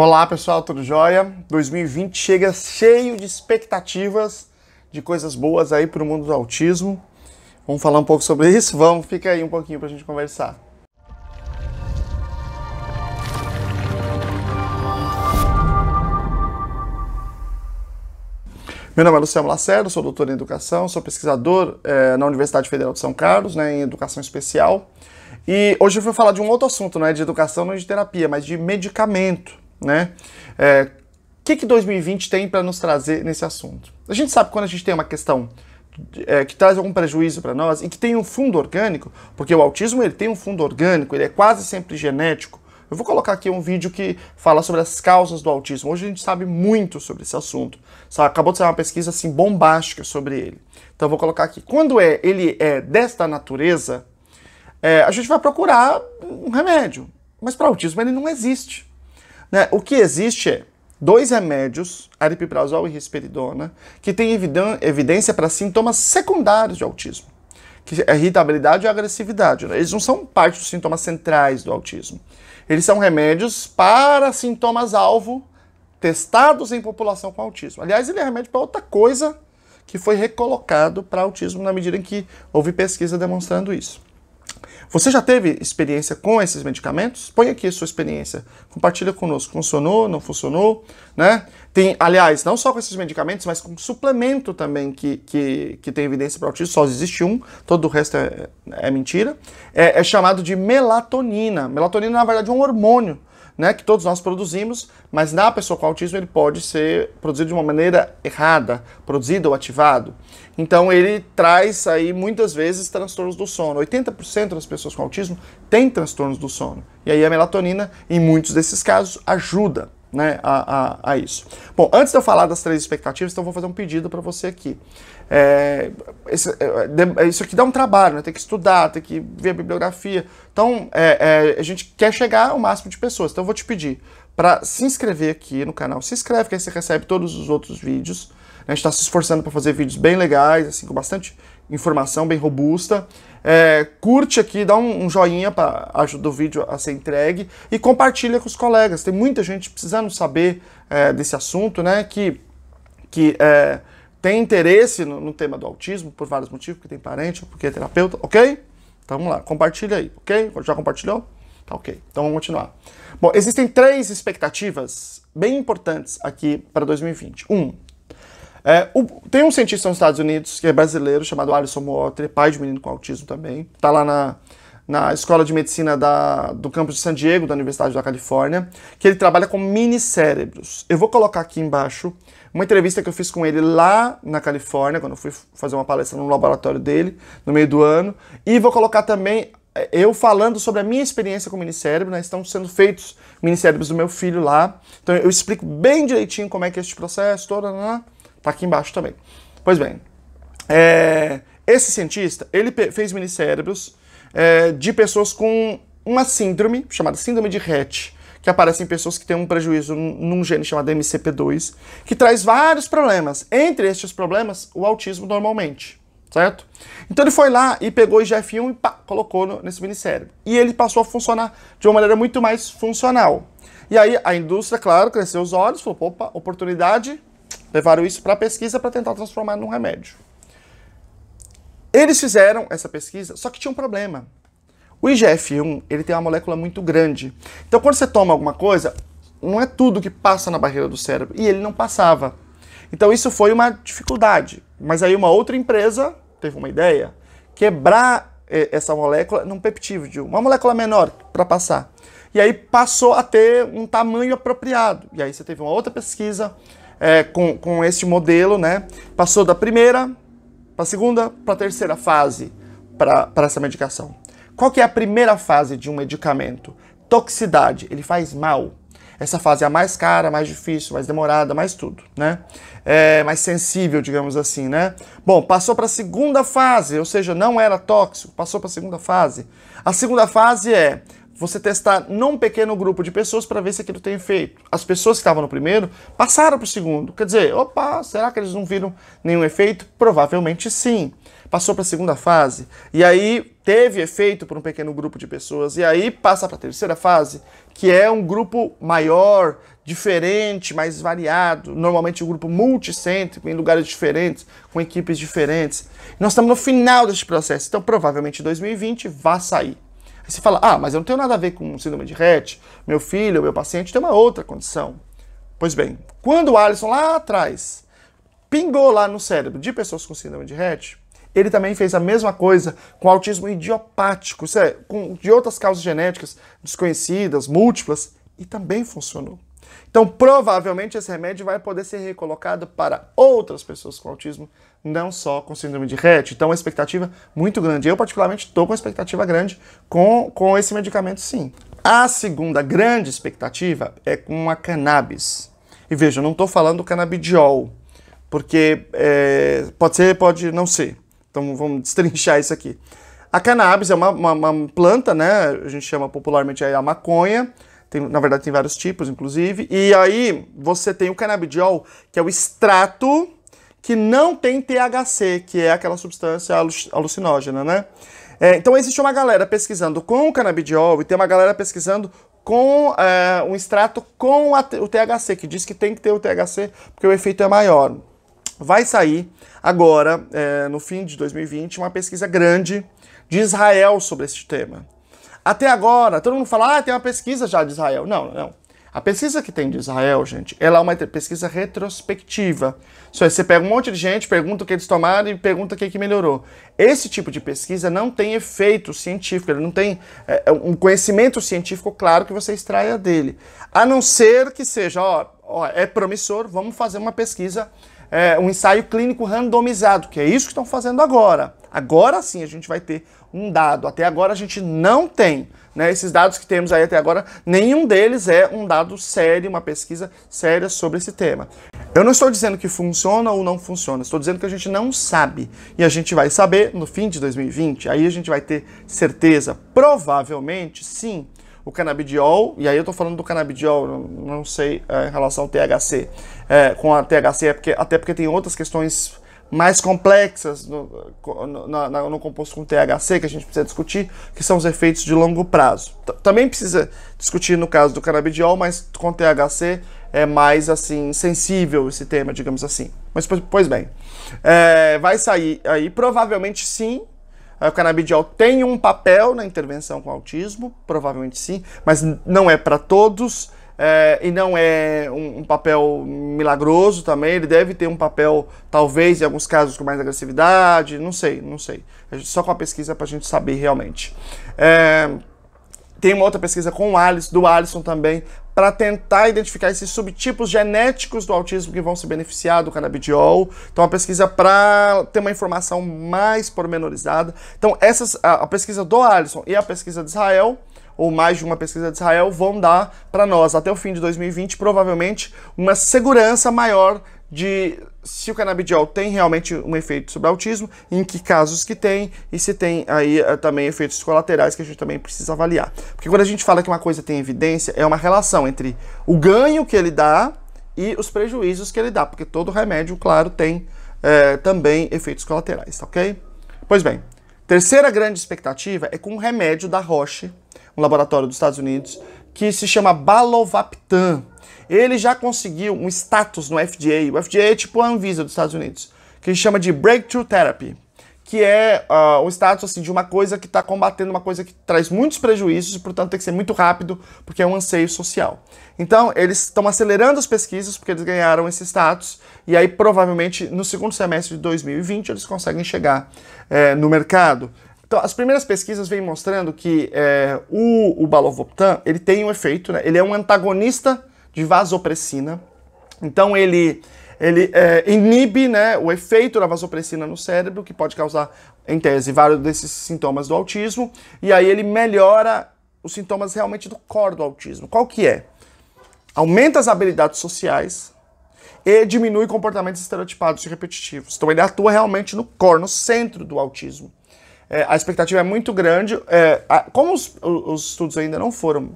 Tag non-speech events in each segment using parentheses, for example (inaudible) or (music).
Olá pessoal, tudo jóia? 2020 chega cheio de expectativas, de coisas boas aí para o mundo do autismo. Vamos falar um pouco sobre isso? Vamos, fica aí um pouquinho para a gente conversar. Meu nome é Luciano Lacerda, sou doutor em educação, sou pesquisador é, na Universidade Federal de São Carlos, né, em educação especial. E hoje eu vou falar de um outro assunto, não é de educação, não é de terapia, mas de medicamento né? O é, que, que 2020 tem para nos trazer nesse assunto? A gente sabe quando a gente tem uma questão é, que traz algum prejuízo para nós e que tem um fundo orgânico, porque o autismo ele tem um fundo orgânico, ele é quase sempre genético. Eu vou colocar aqui um vídeo que fala sobre as causas do autismo. Hoje a gente sabe muito sobre esse assunto. Acabou de sair uma pesquisa assim bombástica sobre ele. Então eu vou colocar aqui. Quando é ele é desta natureza, é, a gente vai procurar um remédio. Mas para autismo ele não existe. Né? O que existe é dois remédios, aripiprazol e risperidona, que têm evidência para sintomas secundários de autismo, que é irritabilidade e agressividade. Né? Eles não são parte dos sintomas centrais do autismo. Eles são remédios para sintomas-alvo testados em população com autismo. Aliás, ele é remédio para outra coisa que foi recolocado para autismo na medida em que houve pesquisa demonstrando isso. Você já teve experiência com esses medicamentos? Põe aqui a sua experiência. Compartilha conosco. Funcionou, não funcionou, né? Tem, aliás, não só com esses medicamentos, mas com suplemento também que, que, que tem evidência para autismo. Só existe um, todo o resto é, é mentira. É, é chamado de melatonina. Melatonina, na verdade, é um hormônio né, que todos nós produzimos, mas na pessoa com autismo ele pode ser produzido de uma maneira errada, produzido ou ativado. Então ele traz aí muitas vezes transtornos do sono. 80% das pessoas com autismo têm transtornos do sono. E aí a melatonina, em muitos desses casos, ajuda né, a, a, a, isso. Bom, antes de eu falar das três expectativas, então vou fazer um pedido para você aqui. É, esse, é, é, é, isso aqui dá um trabalho, né? tem que estudar, tem que ver a bibliografia. Então, é, é a gente quer chegar ao máximo de pessoas. Então, eu vou te pedir para se inscrever aqui no canal. Se inscreve, que aí você recebe todos os outros vídeos. A gente está se esforçando para fazer vídeos bem legais, assim, com bastante informação bem robusta. É, curte aqui, dá um, um joinha para ajudar o vídeo a ser entregue e compartilha com os colegas. Tem muita gente precisando saber é, desse assunto, né? Que, que é, tem interesse no, no, tema do autismo por vários motivos, porque tem parente, porque é terapeuta, ok? Então vamos lá, compartilha aí, ok? Já compartilhou? Tá ok. Então vamos continuar. Bom, existem três expectativas bem importantes aqui para 2020. Um, é, o, tem um cientista nos Estados Unidos, que é brasileiro, chamado Alisson Motter, pai de um menino com autismo também. Está lá na, na Escola de Medicina da, do campus de San Diego, da Universidade da Califórnia, que ele trabalha com mini cérebros. Eu vou colocar aqui embaixo uma entrevista que eu fiz com ele lá na Califórnia, quando eu fui fazer uma palestra no laboratório dele, no meio do ano. E vou colocar também é, eu falando sobre a minha experiência com minicérebro, né? Estão sendo feitos minicérebros do meu filho lá. Então eu explico bem direitinho como é que é esse processo, toda. Né? Tá aqui embaixo também. Pois bem, é, esse cientista, ele fez minicérebros é, de pessoas com uma síndrome, chamada síndrome de Rett, que aparece em pessoas que têm um prejuízo num gene chamado MCP2, que traz vários problemas. Entre estes problemas, o autismo normalmente, certo? Então ele foi lá e pegou o IGF-1 e pá, colocou no, nesse minicérebro. E ele passou a funcionar de uma maneira muito mais funcional. E aí a indústria, claro, cresceu os olhos, falou, opa, oportunidade, Levaram isso para pesquisa para tentar transformar num remédio. Eles fizeram essa pesquisa, só que tinha um problema. O IGF-1 ele tem uma molécula muito grande. Então, quando você toma alguma coisa, não é tudo que passa na barreira do cérebro. E ele não passava. Então, isso foi uma dificuldade. Mas aí, uma outra empresa teve uma ideia: quebrar eh, essa molécula num peptídeo, uma molécula menor para passar. E aí passou a ter um tamanho apropriado. E aí você teve uma outra pesquisa, é, com, com este modelo, né? Passou da primeira para a segunda para a terceira fase para essa medicação. Qual que é a primeira fase de um medicamento? Toxicidade, ele faz mal. Essa fase é a mais cara, mais difícil, mais demorada, mais tudo, né? É, mais sensível, digamos assim, né? Bom, passou para a segunda fase, ou seja, não era tóxico, passou para a segunda fase. A segunda fase é você testar num pequeno grupo de pessoas para ver se aquilo tem efeito. As pessoas que estavam no primeiro passaram para o segundo. Quer dizer, opa, será que eles não viram nenhum efeito? Provavelmente sim. Passou para a segunda fase e aí teve efeito por um pequeno grupo de pessoas e aí passa para a terceira fase, que é um grupo maior, diferente, mais variado, normalmente um grupo multicêntrico, em lugares diferentes, com equipes diferentes. Nós estamos no final deste processo, então provavelmente 2020 vai sair. E você fala, ah, mas eu não tenho nada a ver com síndrome de Rett, meu filho, meu paciente tem uma outra condição. Pois bem, quando o Alisson lá atrás pingou lá no cérebro de pessoas com síndrome de Rett, ele também fez a mesma coisa com autismo idiopático, é, com, de outras causas genéticas desconhecidas, múltiplas, e também funcionou. Então, provavelmente, esse remédio vai poder ser recolocado para outras pessoas com autismo, não só com síndrome de Rett. Então, uma expectativa muito grande. Eu, particularmente, estou com uma expectativa grande com, com esse medicamento, sim. A segunda grande expectativa é com a cannabis. E veja, eu não estou falando do canabidiol, porque é, pode ser, pode não ser. Então, vamos (laughs) destrinchar isso aqui. A cannabis é uma, uma, uma planta, né? A gente chama popularmente a maconha, tem, na verdade, tem vários tipos, inclusive. E aí você tem o canabidiol, que é o extrato que não tem THC, que é aquela substância alucinógena, né? É, então existe uma galera pesquisando com o canabidiol e tem uma galera pesquisando com é, um extrato com a, o THC, que diz que tem que ter o THC porque o efeito é maior. Vai sair agora, é, no fim de 2020, uma pesquisa grande de Israel sobre este tema. Até agora, todo mundo fala, ah, tem uma pesquisa já de Israel. Não, não. A pesquisa que tem de Israel, gente, ela é uma pesquisa retrospectiva. Só você pega um monte de gente, pergunta o que eles tomaram e pergunta o que, é que melhorou. Esse tipo de pesquisa não tem efeito científico, ele não tem é, é, um conhecimento científico claro que você extraia dele. A não ser que seja, ó, ó é promissor, vamos fazer uma pesquisa é, um ensaio clínico randomizado, que é isso que estão fazendo agora. Agora sim a gente vai ter um dado. Até agora a gente não tem. Né? Esses dados que temos aí até agora, nenhum deles é um dado sério, uma pesquisa séria sobre esse tema. Eu não estou dizendo que funciona ou não funciona, estou dizendo que a gente não sabe. E a gente vai saber no fim de 2020, aí a gente vai ter certeza. Provavelmente, sim, o canabidiol, e aí eu estou falando do canabidiol, não sei é, em relação ao THC, é, com a THC, é porque, até porque tem outras questões mais complexas no, no, na, no, composto com THC que a gente precisa discutir, que são os efeitos de longo prazo. T também precisa discutir no caso do canabidiol, mas com THC é mais assim sensível esse tema, digamos assim. Mas pois bem, é, vai sair aí provavelmente sim. É, o canabidiol tem um papel na intervenção com autismo, provavelmente sim, mas não é para todos é, e não é um, um, papel milagroso também. Ele deve ter um papel, talvez, em alguns casos com mais agressividade, não sei, não sei. É só com a pesquisa para a gente saber realmente. É, tem uma outra pesquisa com o Alice do Alisson também, para tentar identificar esses subtipos genéticos do autismo que vão se beneficiar do canabidiol. Então, a pesquisa para ter uma informação mais pormenorizada. Então, essas, a, a pesquisa do Alisson e a pesquisa de Israel ou mais de uma pesquisa de Israel vão dar para nós, até o fim de 2020, provavelmente uma segurança maior de se o canabidiol tem realmente um efeito sobre autismo, em que casos que tem e se tem aí eh, também efeitos colaterais que a gente também precisa avaliar. Porque quando a gente fala que uma coisa tem evidência, é uma relação entre o ganho que ele dá e os prejuízos que ele dá, porque todo remédio, claro, tem é, também efeitos colaterais, tá ok? Pois bem, terceira grande expectativa é com o remédio da Roche, um laboratório dos Estados Unidos, que se chama Balovaptan. Ele já conseguiu um status no FDA. O FDA é tipo a Anvisa dos Estados Unidos, que chama de Breakthrough Therapy, que é uh, o status assim, de uma coisa que está combatendo uma coisa que traz muitos prejuízos e, portanto, tem que ser muito rápido, porque é um anseio social. Então, eles estão acelerando as pesquisas, porque eles ganharam esse status, e aí, provavelmente, no segundo semestre de 2020, eles conseguem chegar é, no mercado. Então, as primeiras pesquisas vêm mostrando que é, o, o Balovoptan, ele tem um efeito, né? ele é um antagonista de vasopressina, então ele, ele é, inibe né, o efeito da vasopressina no cérebro, que pode causar, em tese, vários desses sintomas do autismo, e aí ele melhora os sintomas realmente do core do autismo. Qual que é? Aumenta as habilidades sociais, e diminui comportamentos estereotipados e repetitivos. Então ele atua realmente no core, no centro do autismo. É, a expectativa é muito grande. É, a, como os, os, estudos ainda não foram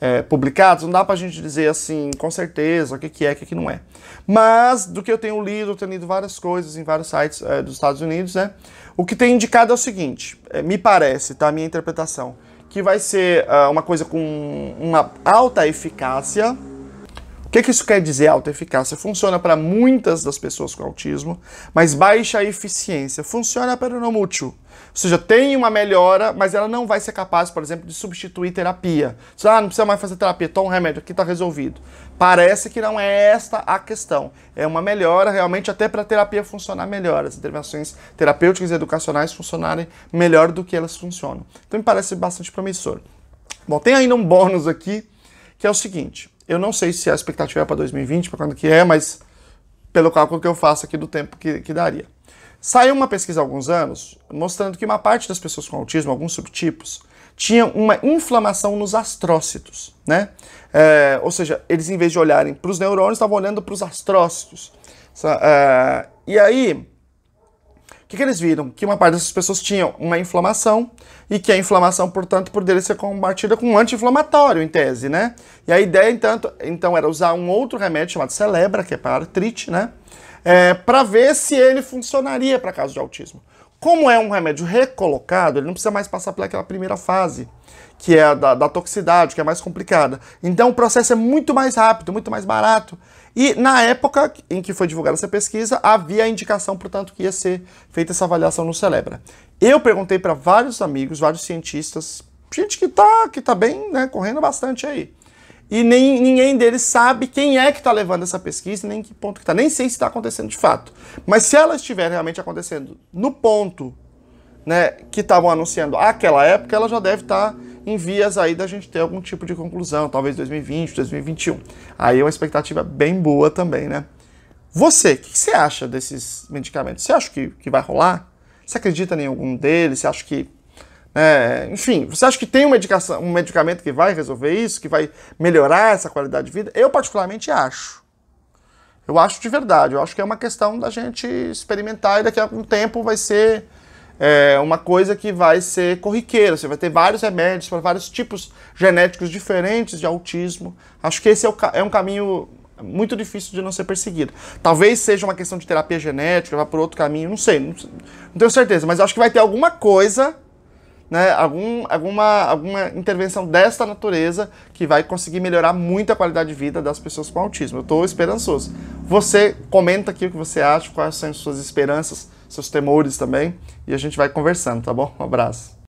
é, publicados, não dá para a gente dizer assim, com certeza, o que, que é, o que, que não é. Mas, do que eu tenho lido, eu tenho lido várias coisas em vários sites é, dos Estados Unidos, né? O que tem indicado é o seguinte, é, me parece, tá? minha interpretação, que vai ser uh, uma coisa com uma alta eficácia, o que, que, isso quer dizer alta eficácia? Funciona para muitas das pessoas com autismo, mas baixa eficiência. Funciona para o não mútil seja, tem uma melhora, mas ela não vai ser capaz, por exemplo, de substituir terapia. Você, ah, não precisa mais fazer terapia, toma um remédio, aqui está resolvido. Parece que não é esta a questão. É uma melhora, realmente, até para a terapia funcionar melhor, as intervenções terapêuticas e educacionais funcionarem melhor do que elas funcionam. Então me parece bastante promissor. Bom, tem ainda um bônus aqui, que é o seguinte. Eu não sei se a expectativa é para 2020, para quando que é, mas pelo cálculo que eu faço aqui do tempo que, que daria. Saiu uma pesquisa há alguns anos mostrando que uma parte das pessoas com autismo, alguns subtipos, tinham uma inflamação nos astrócitos, né? É, ou seja, eles em vez de olharem para os neurônios, estavam olhando para os astrócitos. É, e aí, o que, que, eles viram? Que uma parte dessas pessoas tinham uma inflamação e que a inflamação, portanto, poderia ser combatida com um anti-inflamatório, em tese, né? E a ideia, então, então era usar um outro remédio chamado Celebra, que é para artrite, né? é, para ver se ele funcionaria para caso de autismo. Como é um remédio recolocado, ele não precisa mais passar pelaquela primeira fase, que é a da, da, toxicidade, que é mais complicada. Então o processo é muito mais rápido, muito mais barato. E na época em que foi divulgada essa pesquisa, havia a indicação, portanto, que ia ser feita essa avaliação no Celebra. Eu perguntei para vários amigos, vários cientistas, gente que está que tá bem, né, correndo bastante aí e nem, ninguém deles sabe quem é que está levando essa pesquisa, nem que ponto que está. Nem sei se está acontecendo de fato. Mas se ela estiver realmente acontecendo no ponto né, que estavam anunciando aquela época, ela já deve estar tá em vias aí da gente ter algum tipo de conclusão, talvez 2020, 2021. Aí é uma expectativa bem boa também, né? Você, o que, que você acha desses medicamentos? Você acha que, que vai rolar? Você acredita em algum deles? Você acha que é, enfim, você acha que tem uma medicação, um medicamento que vai resolver isso, que vai melhorar essa qualidade de vida? Eu, particularmente, acho. Eu acho de verdade. Eu acho que é uma questão da gente experimentar e daqui a algum tempo vai ser é, uma coisa que vai ser corriqueira. Você vai ter vários remédios para vários tipos genéticos diferentes de autismo. Acho que esse é, o, é um caminho muito difícil de não ser perseguido. Talvez seja uma questão de terapia genética, vá por outro caminho, não sei, não, não tenho certeza, mas acho que vai ter alguma coisa né, algum, alguma, alguma intervenção desta natureza que vai conseguir melhorar muito a qualidade de vida das pessoas com autismo. Eu estou esperançoso. Você comenta aqui o que você acha, quais são as suas esperanças, seus temores também, e a gente vai conversando, tá bom? Um abraço.